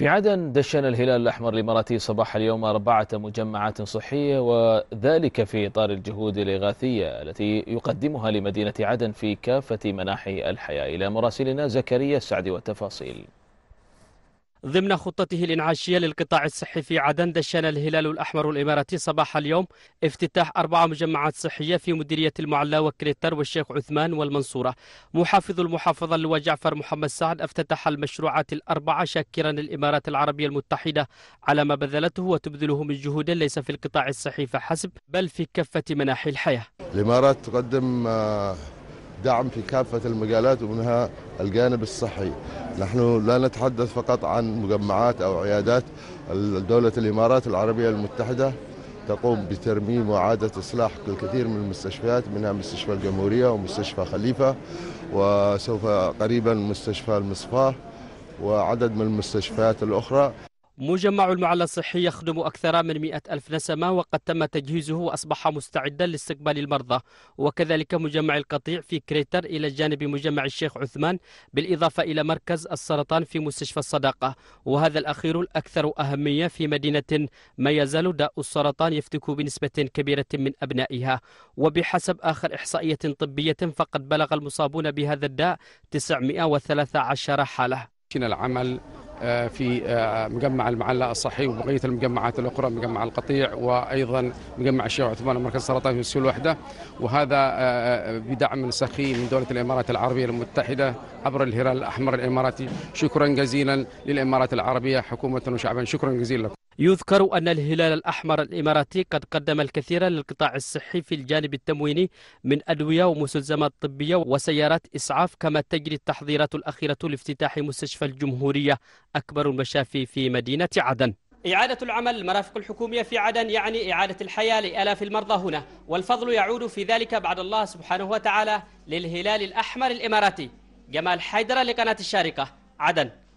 في عدن دشن الهلال الأحمر الإماراتي صباح اليوم أربعة مجمعات صحية وذلك في إطار الجهود الإغاثية التي يقدمها لمدينة عدن في كافة مناحي الحياة إلى مراسلنا زكريا السعدي والتفاصيل ضمن خطته الإنعاشية للقطاع الصحي في عدن دشن الهلال الأحمر الإماراتي صباح اليوم افتتاح أربع مجمعات صحية في مديرية المعلى وكريتر والشيخ عثمان والمنصورة محافظ المحافظة اللواء جعفر محمد سعد افتتح المشروعات الأربعة شاكرا الإمارات العربية المتحدة على ما بذلته وتبذله من جهود ليس في القطاع الصحي فحسب بل في كافة مناحي الحياة الإمارات تقدم آه، دعم في كافة المجالات ومنها الجانب الصحي نحن لا نتحدث فقط عن مجمعات أو عيادات دولة الإمارات العربية المتحدة تقوم بترميم وإعادة إصلاح الكثير من المستشفيات منها مستشفى الجمهورية ومستشفى خليفة وسوف قريبا مستشفى المصفاة وعدد من المستشفيات الأخرى مجمع المعلى الصحي يخدم أكثر من مئة ألف نسمة وقد تم تجهيزه وأصبح مستعدا لاستقبال المرضى وكذلك مجمع القطيع في كريتر إلى جانب مجمع الشيخ عثمان بالإضافة إلى مركز السرطان في مستشفى الصداقة وهذا الأخير الأكثر أهمية في مدينة ما يزال داء السرطان يفتك بنسبة كبيرة من أبنائها وبحسب آخر إحصائية طبية فقد بلغ المصابون بهذا الداء 913 حالة العمل آه، في آه، مجمع المعلى الصحي وبقيه المجمعات الاخرى مجمع القطيع وايضا مجمع الشيخ عثمان ومركز السرطان في سيول وحده وهذا آه، بدعم سخي من دوله الامارات العربيه المتحده عبر الهلال الاحمر الاماراتي شكرا جزيلا للامارات العربيه حكومه وشعبا شكرا جزيلا لكم يذكر أن الهلال الأحمر الإماراتي قد قدم الكثير للقطاع الصحي في الجانب التمويني من أدوية ومسلزمات طبية وسيارات إسعاف كما تجري التحضيرات الأخيرة لافتتاح مستشفى الجمهورية أكبر المشافي في مدينة عدن إعادة العمل المرافق الحكومية في عدن يعني إعادة الحياة لآلاف المرضى هنا والفضل يعود في ذلك بعد الله سبحانه وتعالى للهلال الأحمر الإماراتي جمال حيدر لقناة الشارقة عدن